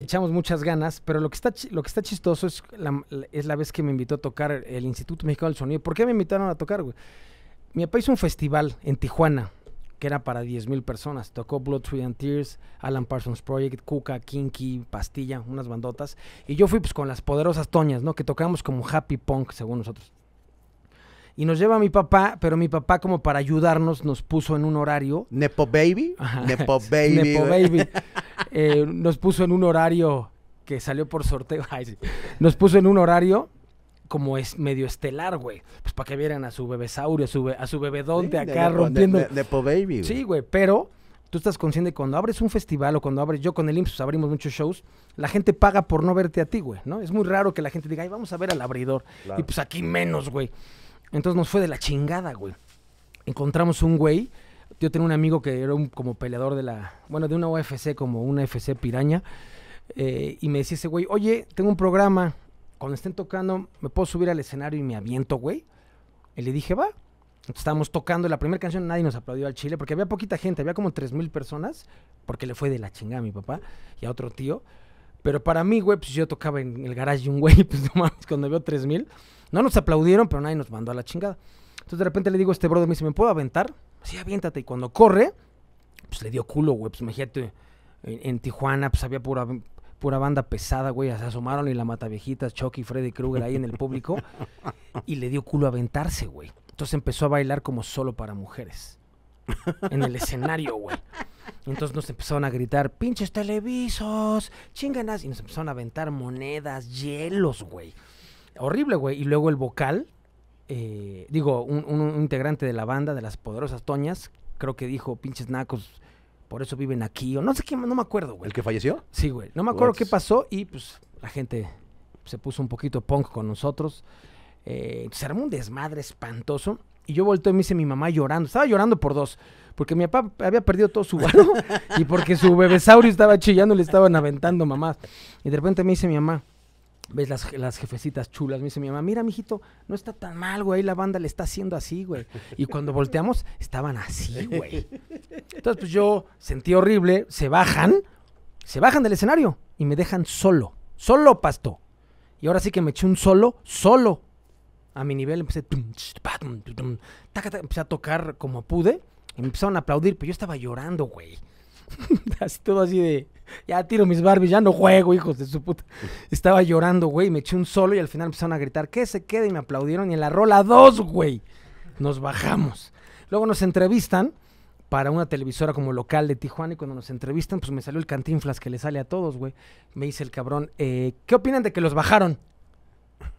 echamos muchas ganas, pero lo que está, lo que está chistoso es la, es la vez que me invitó a tocar el Instituto Mexicano del Sonido. ¿Por qué me invitaron a tocar, Mi papá hizo un festival en Tijuana, que era para 10.000 personas. Tocó Blood, Sweat and Tears, Alan Parsons Project, Cuca, Kinky, Pastilla, unas bandotas. Y yo fui pues con las poderosas Toñas, ¿no? Que tocábamos como happy punk, según nosotros. Y nos lleva mi papá, pero mi papá como para ayudarnos nos puso en un horario. Nepo Baby. Nepo Baby. Nepo Baby. Eh, nos puso en un horario que salió por sorteo. Nos puso en un horario como es medio estelar, güey. Pues para que vieran a su bebesaurio, a su, a su bebedonte acá rompiendo. De, po baby, Sí, güey, pero tú estás consciente cuando abres un festival o cuando abres, yo con el IMSS pues, abrimos muchos shows, la gente paga por no verte a ti, güey, ¿no? Es muy raro que la gente diga, vamos a ver al abridor. Y pues aquí menos, güey. Entonces nos fue de la chingada, güey. Encontramos un güey yo tenía un amigo que era un, como peleador de la, bueno, de una UFC, como una UFC piraña, eh, y me decía ese güey, oye, tengo un programa, cuando estén tocando, me puedo subir al escenario y me aviento, güey. Y le dije, va. Entonces, estábamos tocando la primera canción, nadie nos aplaudió al chile, porque había poquita gente, había como 3.000 personas, porque le fue de la chingada a mi papá y a otro tío. Pero para mí, güey, pues yo tocaba en el garage de un güey, pues no mames, cuando veo 3000, no nos aplaudieron, pero nadie nos mandó a la chingada. Entonces de repente le digo a este brother, me dice, ¿me puedo aventar? Sí, aviéntate. Y cuando corre, pues le dio culo, güey. Pues imagínate, en, en Tijuana, pues había pura, pura banda pesada, güey. Se asomaron y la viejitas Chucky, Freddy Krueger ahí en el público. y le dio culo a aventarse, güey. Entonces empezó a bailar como solo para mujeres. En el escenario, güey. entonces nos empezaron a gritar, pinches televisos, chinganas. Y nos empezaron a aventar monedas, hielos, güey. Horrible, güey. Y luego el vocal eh, digo, un, integrante de la banda, de las poderosas Toñas, creo que dijo, pinches nacos, por eso viven aquí, o no sé qué, no me acuerdo, güey. ¿El que falleció? Sí, güey. No me acuerdo qué pasó y pues la gente se puso un poquito punk con nosotros. Eh, se armó un desmadre espantoso. Y yo volteo y me hice mi mamá llorando. Estaba llorando por dos. Porque mi papá había perdido todo su barro y porque su bebesaurio estaba chillando y le estaban aventando mamás. Y de repente me dice mi mamá, ves las, jefecitas chulas, me dice mi mamá, mira, mijito, no está tan mal, güey, la banda le está haciendo así, güey. Y cuando volteamos, estaban así, güey. Entonces, pues yo sentí horrible, se bajan, se bajan del escenario y me dejan solo, solo pasto. Y ahora sí que me eché un solo, solo. A mi nivel empecé, empecé a tocar como pude y me empezaron a aplaudir, pero yo estaba llorando, güey. así todo así de, ya tiro mis Barbies, ya no juego, hijos de su puta. Estaba llorando, güey, me eché un solo y al final empezaron a gritar, que se quede? Y me aplaudieron y en la rola 2, güey, nos bajamos. Luego nos entrevistan para una televisora como local de Tijuana y cuando nos entrevistan, pues me salió el cantinflas que le sale a todos, güey. Me dice el cabrón, eh, ¿qué opinan de que los bajaron?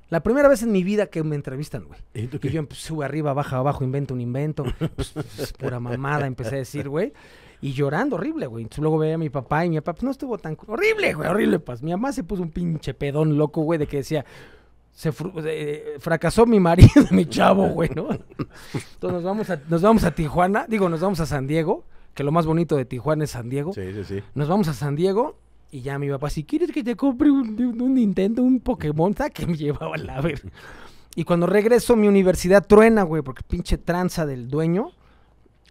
La primera vez en mi vida que me entrevistan, güey. Y, yo pues, sube arriba, baja abajo, invento un invento. pues, pura mamada, empecé a decir, güey y llorando horrible, güey. Entonces luego veía a mi papá y mi papá pues, no estuvo tan horrible, güey, horrible. Pues mi mamá se puso un pinche pedón loco, güey, de que decía, se eh, fracasó mi marido, mi chavo, güey, ¿no? Entonces nos vamos, a, nos vamos a Tijuana, digo, nos vamos a San Diego, que lo más bonito de Tijuana es San Diego. Sí, sí, sí. Nos vamos a San Diego y ya mi papá, si quieres que te compre un, Nintendo, un Pokémon, ¿sabes? que me llevaba a la Y cuando regreso, mi universidad truena, güey, porque pinche tranza del dueño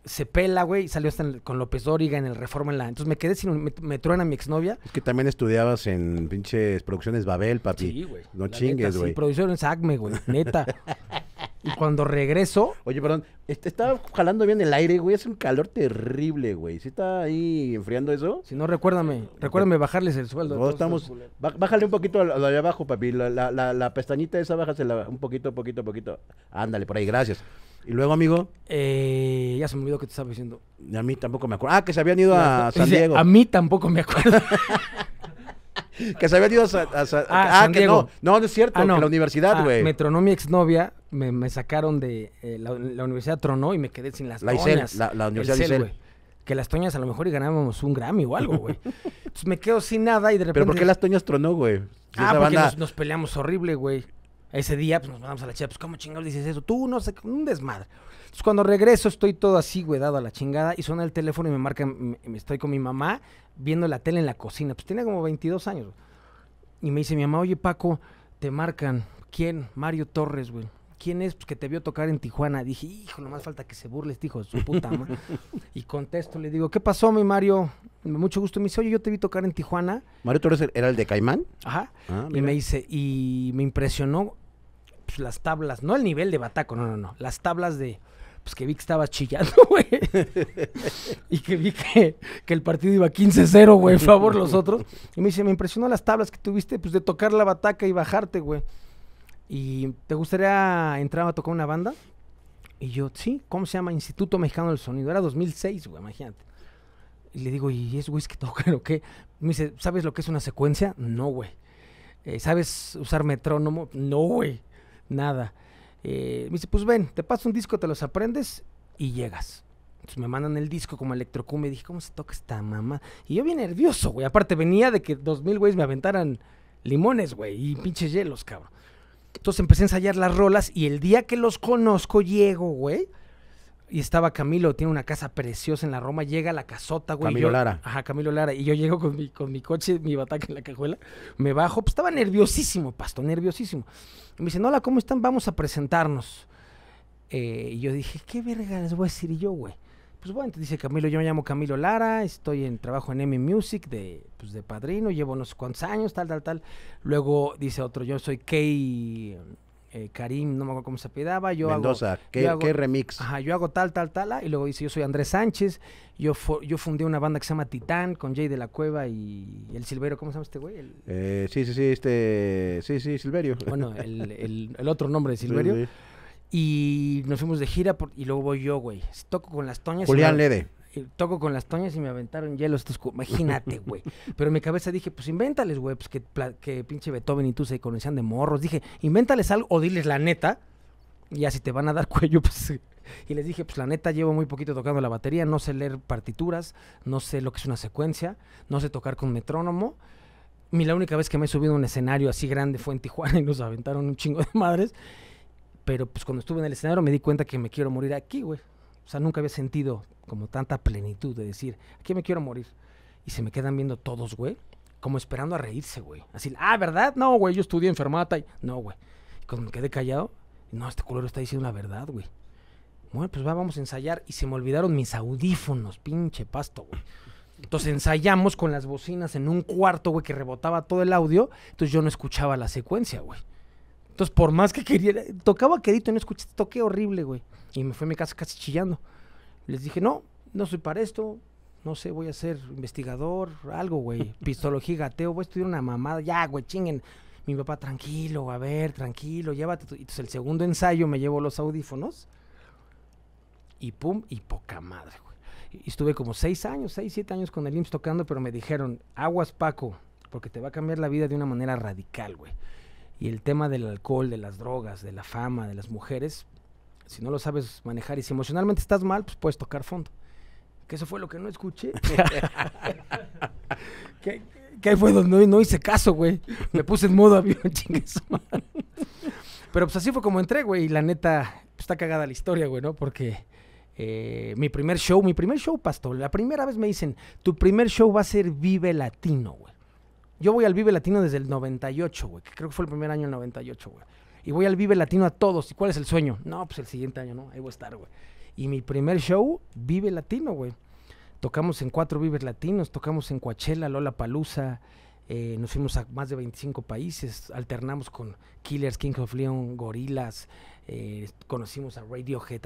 se pela, güey, salió hasta con López Dóriga en el Reforma Entonces me quedé sin. Me, me a mi exnovia. Es que también estudiabas en pinches producciones Babel, papi. Sí, güey. No chingues, güey. Sí, producciones ACME, güey, neta. y cuando regreso. Oye, perdón, estaba jalando bien el aire, güey. Hace un calor terrible, güey. si está ahí enfriando eso? Si no, recuérdame. Recuérdame bajarles el sueldo. estamos. Pues, bájale un poquito a de abajo, papi. La, la, la, la pestañita esa, bájasela un poquito, poquito, poquito. Ándale, por ahí, gracias. Y luego, amigo. Eh, ya se me olvidó que te estaba diciendo. A mí tampoco me acuerdo. Ah, que se habían ido a San Diego. a mí tampoco me acuerdo. que se habían ido a, San ah, a ah, que no. No, no es cierto, a ah, Que la universidad, ah, güey. me tronó mi exnovia, me, me sacaron de. Eh, la, universidad tronó y me quedé sin las toñas. la, universidad de que las toñas a lo mejor y ganábamos un Grammy o algo, güey. Entonces me quedo sin nada y de repente. ¿Pero por qué las toñas tronó, güey? ah, porque nos, peleamos horrible, güey. Ese día, pues nos mandamos a la chingada. Pues, ¿cómo chingados dices eso? Tú no sé, un desmadre. Entonces, cuando regreso, estoy todo así, güey, dado a la chingada. Y suena el teléfono y me marcan, Me, estoy con mi mamá viendo la tele en la cocina. Pues tenía como 22 años. Y me dice mi mamá, oye, Paco, te marcan. ¿Quién? Mario Torres, güey. ¿quién es pues, que te vio tocar en Tijuana? Dije, hijo, nomás falta que se burle este hijo de su puta madre. y contesto, le digo, ¿qué pasó, mi Mario? Me Mucho gusto. Me dice, oye, yo te vi tocar en Tijuana. Mario Torres era el de Caimán. Ajá. Ah, y me dice, y me impresionó pues, las tablas, no el nivel de bataco, no, no, no. Las tablas de. Pues que vi que estabas chillando, güey. y que vi que, el partido iba 15-0, güey, favor los otros. Y me dice, me impresionó las tablas que tuviste, pues de tocar la bataca y bajarte, güey y ¿te gustaría entrar a tocar una banda? Y yo, sí, ¿cómo se llama? Instituto Mexicano del Sonido. Era 2006, güey, imagínate. Y le digo, ¿y es güey que o qué? Me dice, ¿sabes lo que es una secuencia? No, güey. Eh, ¿Sabes usar metrónomo? No, güey. Nada. Eh, me dice, pues ven, te paso un disco, te los aprendes y llegas. Entonces me mandan el disco como electrocube y dije, ¿cómo se toca esta mamá? Y yo bien nervioso, güey. Aparte venía de que 2000 mil güeyes me aventaran limones, güey, y pinches hielos, cabrón. Entonces empecé a ensayar las rolas y el día que los conozco llego, güey. Y estaba Camilo, tiene una casa preciosa en la Roma, llega la casota, güey. Camilo Lara. Ajá, Camilo Lara. Y yo llego con mi, con mi coche, mi bataca en la cajuela, me bajo, pues estaba nerviosísimo, pasto, nerviosísimo. Y me dicen, hola, ¿cómo están? Vamos a presentarnos. Eh, y yo dije, ¿qué verga les voy a decir yo, güey? Pues bueno, dice Camilo, yo me llamo Camilo Lara, estoy en trabajo en M Music de, pues de padrino, llevo unos cuantos años, tal, tal, tal. Luego dice otro, yo soy Key eh, Karim, no me acuerdo cómo se pedaba. yo Mendoza, hago, ¿qué, remix? Ajá, yo hago tal, tal, tal, ah, y luego dice, yo soy Andrés Sánchez, yo, yo fundé una banda que se llama Titán con Jay de la Cueva y el Silverio, ¿cómo se llama este güey? Eh, sí, sí, sí, este, sí, sí, Silverio. Bueno, el, otro nombre de Silverio. Y nos fuimos de gira y luego voy yo, güey. Toco con las toñas. Julián Lede. Toco con las toñas y me aventaron hielo Imagínate, güey. Pero en mi cabeza dije, pues invéntales, güey. Pues que, pinche Beethoven y tú se conocían de morros. Dije, invéntales algo o diles la neta. Y así te van a dar cuello, pues, Y les dije, pues la neta, llevo muy poquito tocando la batería. No sé leer partituras. No sé lo que es una secuencia. No sé tocar con metrónomo. Mi, la única vez que me he subido a un escenario así grande fue en Tijuana y nos aventaron un chingo de madres. Pero pues cuando estuve en el escenario me di cuenta que me quiero morir aquí, güey. O sea, nunca había sentido como tanta plenitud de decir, aquí me quiero morir. Y se me quedan viendo todos, güey, como esperando a reírse, güey. Así, ah, ¿verdad? No, güey, yo estudié enfermata. Y... No, güey. Y cuando me quedé callado, no, este culero está diciendo la verdad, güey. Bueno, pues vamos a ensayar. Y se me olvidaron mis audífonos, pinche pasto, güey. Entonces ensayamos con las bocinas en un cuarto, güey, que rebotaba todo el audio. Entonces yo no escuchaba la secuencia, güey. Entonces, por más que quería, tocaba querido y no escuché, toqué horrible, güey. Y me fui a mi casa casi chillando. Les dije, no, no soy para esto, no sé, voy a ser investigador, algo, güey. Pistología, gateo, voy a estudiar una mamada, ya, güey, chinguen. Mi papá, tranquilo, a ver, tranquilo, llévate. Entonces, el segundo ensayo me llevo los audífonos. Y pum, y poca madre, güey. Y estuve como seis años, seis, siete años con el IMSS tocando, pero me dijeron, aguas, Paco, porque te va a cambiar la vida de una manera radical, güey. Y el tema del alcohol, de las drogas, de la fama, de las mujeres, si no lo sabes manejar y si emocionalmente estás mal, pues puedes tocar fondo. Que eso fue lo que no escuché. que, ahí fue donde no, hice caso, güey. Me puse en modo avión, chingues, Pero pues así fue como entré, güey. Y la neta, pues, está cagada la historia, güey, ¿no? Porque eh, mi primer show, mi primer show, Pastor, la primera vez me dicen, tu primer show va a ser Vive Latino, güey. Yo voy al Vive Latino desde el 98, güey, que creo que fue el primer año del 98, güey. Y voy al Vive Latino a todos. ¿Y cuál es el sueño? No, pues el siguiente año, ¿no? Ahí voy a estar, güey. Y mi primer show, Vive Latino, güey. Tocamos en cuatro Vives Latinos, tocamos en Coachella, Lola Palusa, eh, nos fuimos a más de 25 países, alternamos con Killers, King of Leon, Gorilas, eh, conocimos a Radiohead,